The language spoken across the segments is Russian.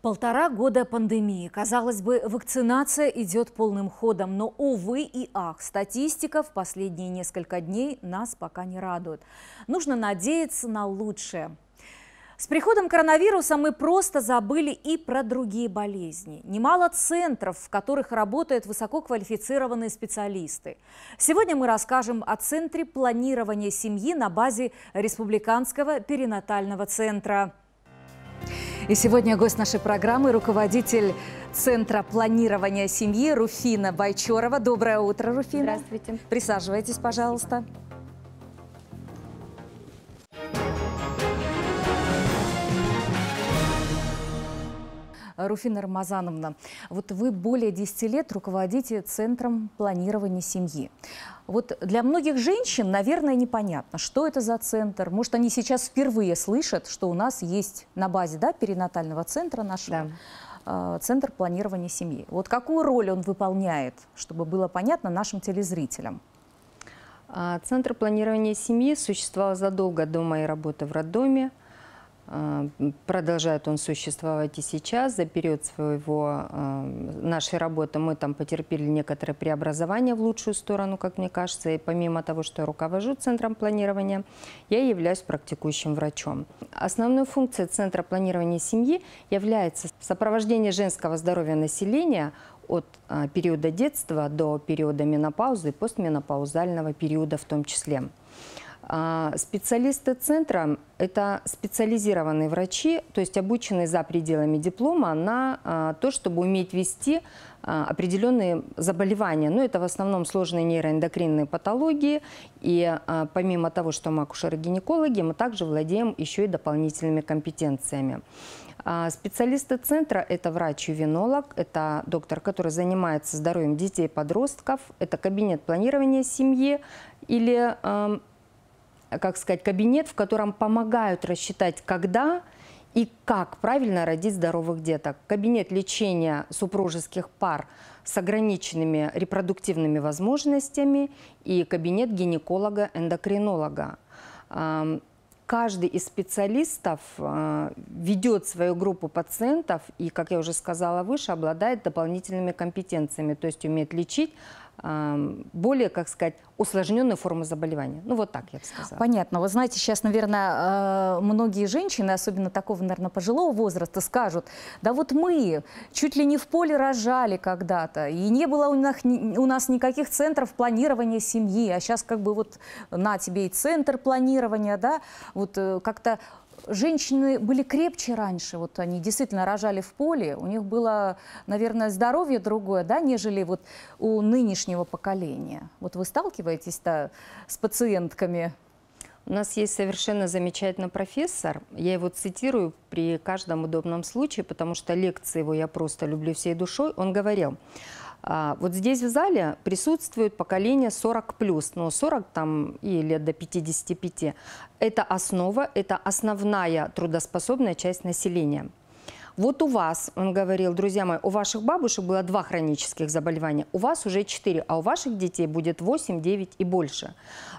Полтора года пандемии. Казалось бы, вакцинация идет полным ходом, но, увы и ах, статистика в последние несколько дней нас пока не радует. Нужно надеяться на лучшее. С приходом коронавируса мы просто забыли и про другие болезни. Немало центров, в которых работают высококвалифицированные специалисты. Сегодня мы расскажем о Центре планирования семьи на базе Республиканского перинатального центра – и сегодня гость нашей программы – руководитель Центра планирования семьи Руфина Байчорова. Доброе утро, Руфина. Здравствуйте. Присаживайтесь, пожалуйста. Спасибо. Руфина Рамазановна, вот вы более 10 лет руководите Центром планирования семьи. Вот для многих женщин, наверное, непонятно, что это за центр. Может, они сейчас впервые слышат, что у нас есть на базе да, перинатального центра нашего да. А, центр планирования семьи. Вот какую роль он выполняет, чтобы было понятно нашим телезрителям? А, центр планирования семьи существовал задолго до моей работы в роддоме. Продолжает он существовать и сейчас. За период своего, э, нашей работы мы там потерпели некоторые преобразования в лучшую сторону, как мне кажется. И помимо того, что я руковожу Центром планирования, я являюсь практикующим врачом. Основной функцией Центра планирования семьи является сопровождение женского здоровья населения от э, периода детства до периода менопаузы и постменопаузального периода в том числе. А, специалисты центра – это специализированные врачи, то есть обученные за пределами диплома на а, то, чтобы уметь вести а, определенные заболевания. Но ну, это в основном сложные нейроэндокринные патологии. И помимо того, что мы акушеры-гинекологи, мы также владеем еще и дополнительными компетенциями. Специалисты центра – это врач-ювенолог, это доктор, который занимается здоровьем детей и подростков, это кабинет планирования семьи или как сказать, кабинет, в котором помогают рассчитать, когда и как правильно родить здоровых деток. Кабинет лечения супружеских пар с ограниченными репродуктивными возможностями и кабинет гинеколога-эндокринолога. Каждый из специалистов э, ведет свою группу пациентов и, как я уже сказала выше, обладает дополнительными компетенциями, то есть умеет лечить, более, как сказать, усложненную форму заболевания. Ну, вот так я бы сказала. Понятно. Вы знаете, сейчас, наверное, э, многие женщины, особенно такого, наверное, пожилого возраста, скажут, да вот мы чуть ли не в поле рожали когда-то, и не было у нас, у нас никаких центров планирования семьи, а сейчас как бы вот на тебе и центр планирования, да, вот э, как-то женщины были крепче раньше, вот они действительно рожали в поле, у них было, наверное, здоровье другое, да, нежели вот у нынешнего поколения. Вот вы сталкиваетесь-то с пациентками? У нас есть совершенно замечательный профессор. Я его цитирую при каждом удобном случае, потому что лекции его я просто люблю всей душой. Он говорил, а, вот здесь в зале присутствует поколение 40 плюс, но ну, 40 там и лет до 55. Это основа, это основная трудоспособная часть населения. Вот у вас, он говорил, друзья мои, у ваших бабушек было два хронических заболевания, у вас уже четыре, а у ваших детей будет 8, 9 и больше.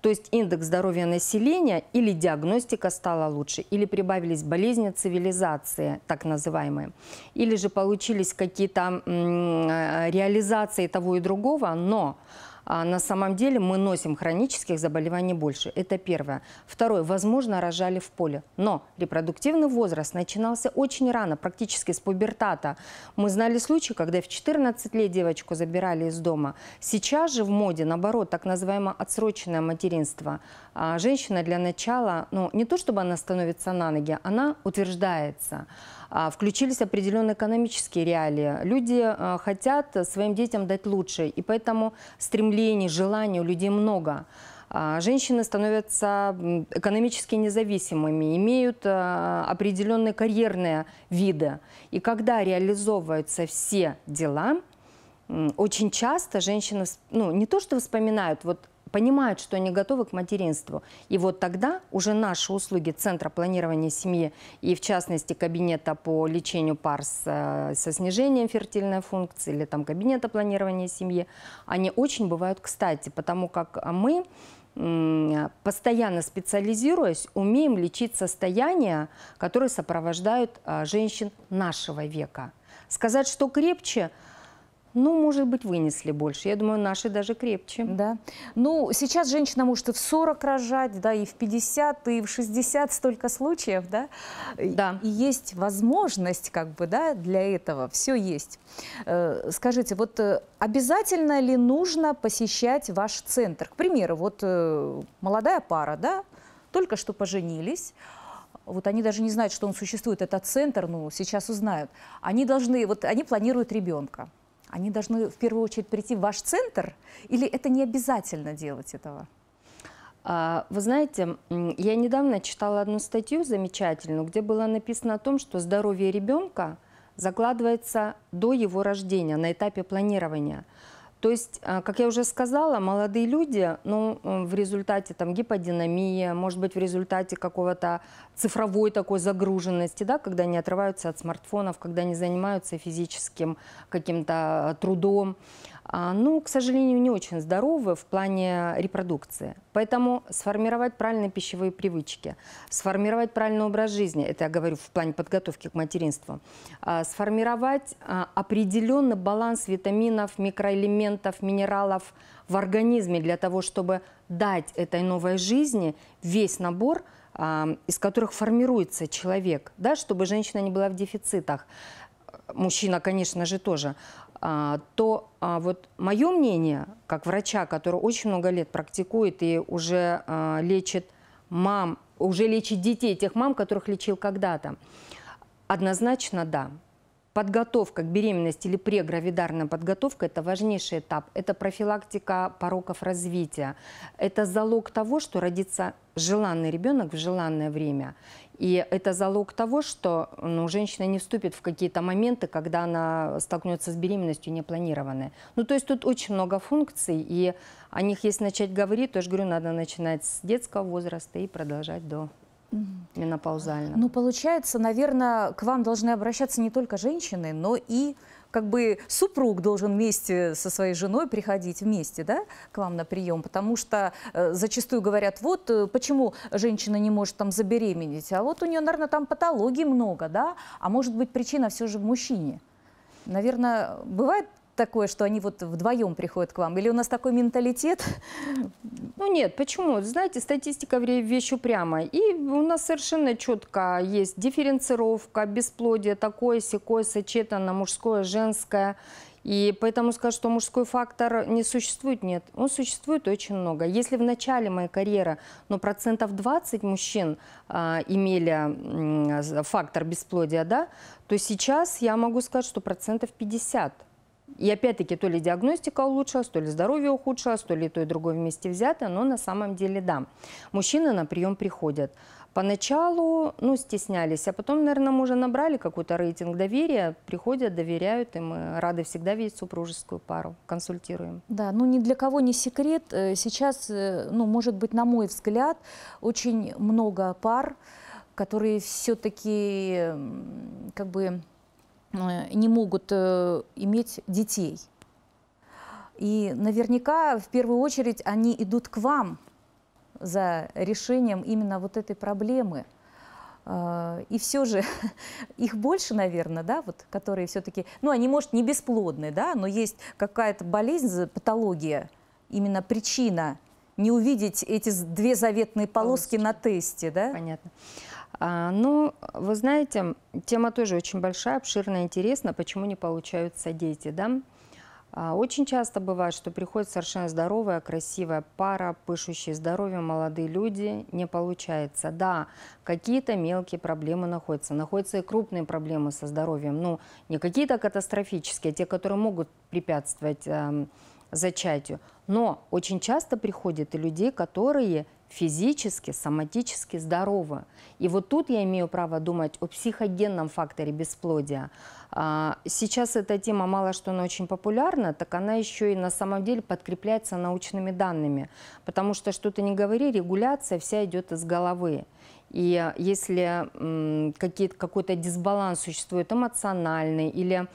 То есть индекс здоровья населения или диагностика стала лучше, или прибавились болезни цивилизации, так называемые, или же получились какие-то э, реализации того и другого, но а на самом деле мы носим хронических заболеваний больше. Это первое. Второе. Возможно, рожали в поле. Но репродуктивный возраст начинался очень рано, практически с пубертата. Мы знали случаи, когда в 14 лет девочку забирали из дома. Сейчас же в моде, наоборот, так называемое отсроченное материнство. А женщина для начала, ну, не то чтобы она становится на ноги, она утверждается. А, включились определенные экономические реалии. Люди а, хотят своим детям дать лучше, и поэтому стремлений, желаний у людей много. А, женщины становятся экономически независимыми, имеют определенные карьерные виды. И когда реализовываются все дела, очень часто женщины ну, не то что вспоминают, вот понимают, что они готовы к материнству. И вот тогда уже наши услуги Центра планирования семьи и, в частности, кабинета по лечению пар с, э, со снижением фертильной функции или там кабинета планирования семьи, они очень бывают кстати, потому как мы постоянно специализируясь, умеем лечить состояния, которые сопровождают а, женщин нашего века. Сказать, что крепче – ну, может быть, вынесли больше. Я думаю, наши даже крепче. Да. Ну, сейчас женщина может и в 40 рожать, да, и в 50, и в 60 столько случаев, да? Да. И есть возможность, как бы, да, для этого. Все есть. Э, скажите, вот э, обязательно ли нужно посещать ваш центр? К примеру, вот э, молодая пара, да, только что поженились, вот они даже не знают, что он существует, этот центр, ну, сейчас узнают. Они должны, вот они планируют ребенка они должны в первую очередь прийти в ваш центр, или это не обязательно делать этого? А, вы знаете, я недавно читала одну статью замечательную, где было написано о том, что здоровье ребенка закладывается до его рождения, на этапе планирования. То есть, э, как я уже сказала, молодые люди, ну, в результате там гиподинамии, может быть, в результате какого-то цифровой такой загруженности, да, когда они отрываются от смартфонов, когда они занимаются физическим каким-то э, трудом, а, ну, к сожалению, не очень здоровы в плане репродукции. Поэтому сформировать правильные пищевые привычки, сформировать правильный образ жизни, это я говорю в плане подготовки к материнству, а, сформировать а, определенный баланс витаминов, микроэлементов, минералов в организме для того, чтобы дать этой новой жизни весь набор, из которых формируется человек, да, чтобы женщина не была в дефицитах мужчина, конечно же, тоже. А, то а, вот мое мнение, как врача, который очень много лет практикует и уже а, лечит мам, уже лечит детей, тех мам, которых лечил когда-то, однозначно да подготовка к беременности или прегравидарная подготовка – это важнейший этап. Это профилактика пороков развития. Это залог того, что родится желанный ребенок в желанное время. И это залог того, что ну, женщина не вступит в какие-то моменты, когда она столкнется с беременностью непланированной. Ну, то есть тут очень много функций, и о них, если начать говорить, то, я же говорю, надо начинать с детского возраста и продолжать до менопаузально. Ну, получается, наверное, к вам должны обращаться не только женщины, но и как бы супруг должен вместе со своей женой приходить вместе, да, к вам на прием, потому что э, зачастую говорят, вот э, почему женщина не может там забеременеть, а вот у нее, наверное, там патологий много, да, а может быть причина все же в мужчине. Наверное, бывает такое, что они вот вдвоем приходят к вам? Или у нас такой менталитет? Ну нет, почему? Знаете, статистика вещь упрямая. И у нас совершенно четко есть дифференцировка, бесплодие, такое, секое, сочетано, мужское, женское. И поэтому сказать, что мужской фактор не существует, нет. Он существует очень много. Если в начале моей карьеры, ну, процентов 20 мужчин э, имели э, фактор бесплодия, да, то сейчас я могу сказать, что процентов 50 и опять-таки то ли диагностика улучшилась, то ли здоровье ухудшилось, то ли то и другое вместе взято, но на самом деле да. Мужчины на прием приходят. Поначалу, ну, стеснялись, а потом, наверное, мы уже набрали какой-то рейтинг доверия, приходят, доверяют, и мы рады всегда видеть супружескую пару, консультируем. Да, ну, ни для кого не секрет, э, сейчас, э, ну, может быть, на мой взгляд, очень много пар, которые все-таки, как бы, Э, не могут э, иметь детей. И наверняка в первую очередь они идут к вам за решением именно вот этой проблемы. Э, и все же их больше, наверное, да, вот, которые все-таки, ну, они, может, не бесплодны, да, но есть какая-то болезнь, патология, именно причина не увидеть эти две заветные полоски, полоски. на тесте, да? Понятно. А, ну, вы знаете, тема тоже очень большая, обширная, интересна, почему не получаются дети, да? А, очень часто бывает, что приходит совершенно здоровая, красивая пара, пышущие здоровьем молодые люди, не получается. Да, какие-то мелкие проблемы находятся, находятся и крупные проблемы со здоровьем, но ну, не какие-то катастрофические, а те, которые могут препятствовать э, зачатию. Но очень часто приходят и людей, которые физически, соматически здоровы. И вот тут я имею право думать о психогенном факторе бесплодия. А, сейчас эта тема, мало что она очень популярна, так она еще и на самом деле подкрепляется научными данными. Потому что, что ты не говори, регуляция вся идет из головы. И если какой-то дисбаланс существует эмоциональный или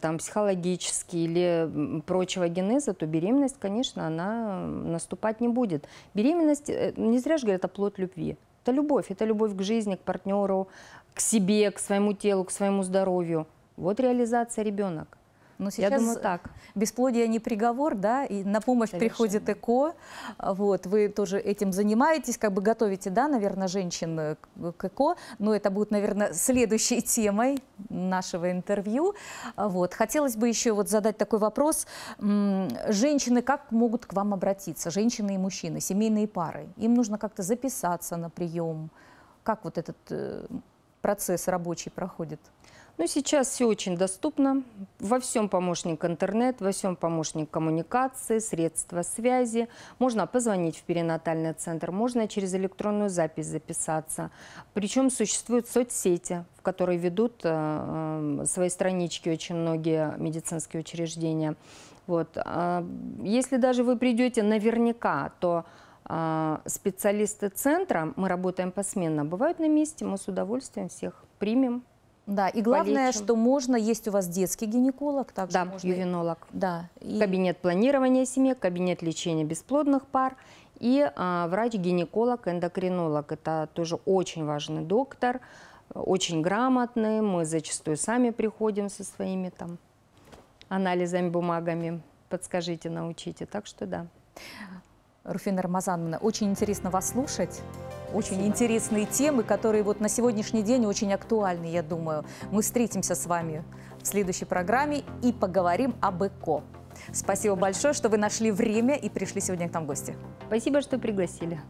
там, психологический или прочего генеза, то беременность, конечно, она наступать не будет. Беременность, э, не зря же говорят, это плод любви. Это любовь, это любовь к жизни, к партнеру, к себе, к своему телу, к своему здоровью. Вот реализация ребенок. Но ну, сейчас Я думаю, так. бесплодие не приговор, да, и на помощь Совершенно. приходит ЭКО. Вот, вы тоже этим занимаетесь, как бы готовите, да, наверное, женщин э, к ЭКО. Но это будет, наверное, следующей темой нашего интервью. Вот. Хотелось бы еще вот задать такой вопрос. Женщины как могут к вам обратиться? Женщины и мужчины, семейные пары. Им нужно как-то записаться на прием. Как вот этот э, процесс рабочий проходит? Ну сейчас все очень доступно. Во всем помощник интернет, во всем помощник коммуникации, средства связи. Можно позвонить в перинатальный центр, можно через электронную запись записаться. Причем существуют соцсети, в которые ведут э, э, свои странички очень многие медицинские учреждения. Вот. А, если даже вы придете наверняка, то а, специалисты центра, мы работаем посменно, бывают на месте, мы с удовольствием всех примем, да, и главное, полечим. что можно, есть у вас детский гинеколог, также да, можно... ювенолог. Да, и... Кабинет планирования семьи, кабинет лечения бесплодных пар и а, врач-гинеколог, эндокринолог. Это тоже очень важный доктор, очень грамотный. Мы зачастую сами приходим со своими там анализами, бумагами. Подскажите, научите. Так что да. Руфина Рамазановна, очень интересно вас слушать. Очень Спасибо. интересные темы, которые вот на сегодняшний день очень актуальны, я думаю. Мы встретимся с вами в следующей программе и поговорим об ЭКО. Спасибо большое, что вы нашли время и пришли сегодня к нам в гости. Спасибо, что пригласили.